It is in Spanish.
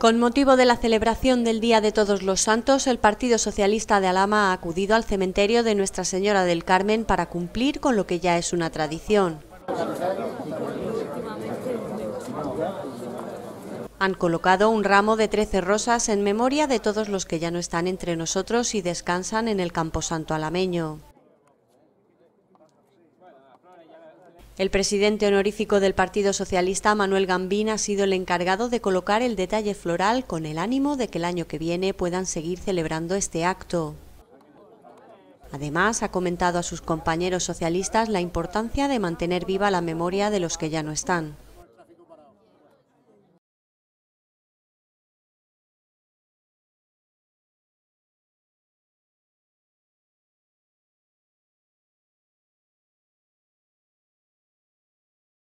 Con motivo de la celebración del Día de Todos los Santos, el Partido Socialista de Alama ha acudido al cementerio de Nuestra Señora del Carmen para cumplir con lo que ya es una tradición. Han colocado un ramo de trece rosas en memoria de todos los que ya no están entre nosotros y descansan en el Camposanto Alameño. El presidente honorífico del Partido Socialista, Manuel Gambín, ha sido el encargado de colocar el detalle floral con el ánimo de que el año que viene puedan seguir celebrando este acto. Además, ha comentado a sus compañeros socialistas la importancia de mantener viva la memoria de los que ya no están.